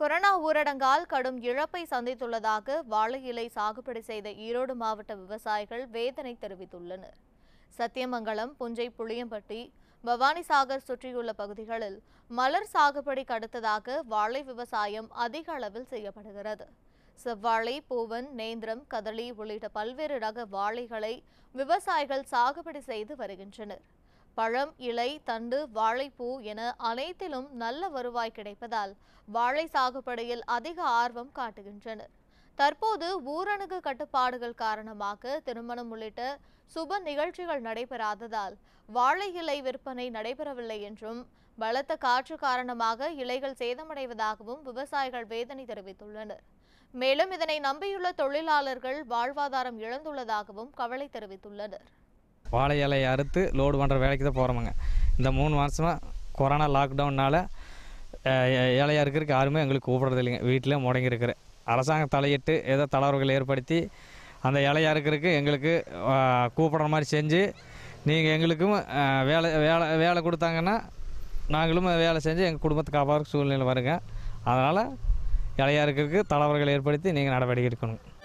corona ஊரடங்கால் கடும் இழப்பை சந்தித்துள்ளதாக வாழை இலை சாகுபடி செய்த ஈரோடு மாவட்ட விவசாயிகள் வேதனை தெரிவித்துள்ளனர் சத்தியமங்கலம் புஞ்சை புளியம்பட்டி பவானிசாகர் சுற்றியுள்ள பகுதிகளில் மலர் சாகுபடி கடுத்ததாக வாழை விவசாயம் அதிக அளவில் செய்யப்படுகிறது செவ்வாழை பூவன் நேந்திரம் கதளி உள்ளிட்ட பல்வேறு ரக வாழைகளை விவசாயிகள் சாகுபடி செய்து வருகின்றனர் பழம் இலை தண்டு வாழைப்பூ என அனைத்திலும் நல்ல வருவாய் கிடைப்பதால் வாழை சாகுபடியில் அதிக ஆர்வம் காட்டுகின்றனர் தற்போது ஊரணுகு கட்டுப்பாடுகள் காரணமாக திருமணம் உள்ளிட்ட சுப நிகழ்ச்சிகள் நடைபெறாததால் வாழை இலை விற்பனை நடைபெறவில்லை என்றும் பலத்த காற்று காரணமாக இலைகள் சேதமடைவதாகவும் விவசாயிகள் வேதனை தெரிவித்துள்ளனர் மேலும் இதனை நம்பியுள்ள தொழிலாளர்கள் வாழ்வாதாரம் இழந்துள்ளதாகவும் கவலை தெரிவித்துள்ளனர் வாழை இலையை அறுத்து லோடு பண்ணுற வேலைக்கு தான் போகிறோமாங்க இந்த மூணு மாதமாக கொரோனா லாக்டவுனால் ஏழையாக இருக்கிறதுக்கு யாருமே எங்களுக்கு கூப்பிட்றது இல்லைங்க வீட்டிலே முடங்கி இருக்கிற அரசாங்கம் தலையிட்டு ஏதோ தளர்வுகள் ஏற்படுத்தி அந்த இலையாக இருக்கிறதுக்கு எங்களுக்கு கூப்பிட்ற மாதிரி செஞ்சு நீங்கள் எங்களுக்கும் வேலை வேலை வேலை கொடுத்தாங்கன்னா நாங்களும் வேலை செஞ்சு எங்கள் குடும்பத்தை காப்பாற்ற சூழ்நிலை வருங்க அதனால் இலையாக இருக்கிறதுக்கு தளவர்கள் ஏற்படுத்தி நீங்கள் நடவடிக்கை எடுக்கணும்